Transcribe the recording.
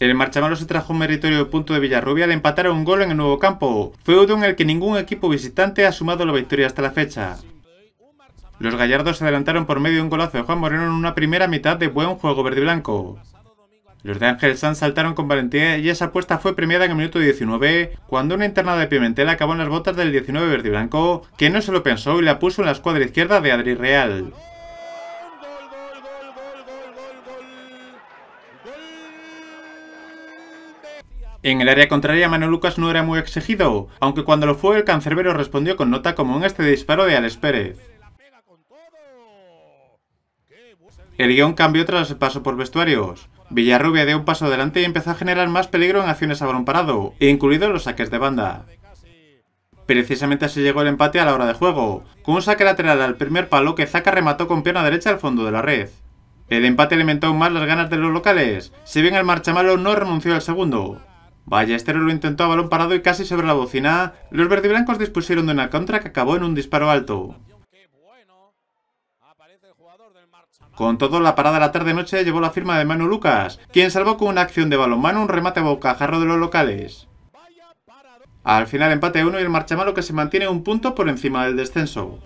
El marchamalo se trajo un meritorio punto de Villarrubia al empatar un gol en el nuevo campo, uno en el que ningún equipo visitante ha sumado la victoria hasta la fecha. Los gallardos se adelantaron por medio de un golazo de Juan Moreno en una primera mitad de buen juego verde blanco. Los de Ángel Sanz saltaron con valentía y esa apuesta fue premiada en el minuto 19, cuando una internada de Pimentel acabó en las botas del 19 verde blanco, que no se lo pensó y la puso en la escuadra izquierda de Adri Real. En el área contraria, Manuel Lucas no era muy exigido, aunque cuando lo fue, el cancerbero respondió con nota como en este disparo de Alex Pérez. El guión cambió tras el paso por vestuarios. Villarrubia dio un paso adelante y empezó a generar más peligro en acciones a balón parado, incluidos los saques de banda. Precisamente así llegó el empate a la hora de juego, con un saque lateral al primer palo que Zaka remató con pierna derecha al fondo de la red. El empate alimentó aún más las ganas de los locales, si bien el marchamalo no renunció al segundo, Estero lo intentó a balón parado y casi sobre la bocina. Los verdiblancos dispusieron de una contra que acabó en un disparo alto. Con todo, la parada de la tarde-noche llevó la firma de Manu Lucas, quien salvó con una acción de balonmano un remate a bocajarro de los locales. Al final empate a uno y el Marchamalo que se mantiene un punto por encima del descenso.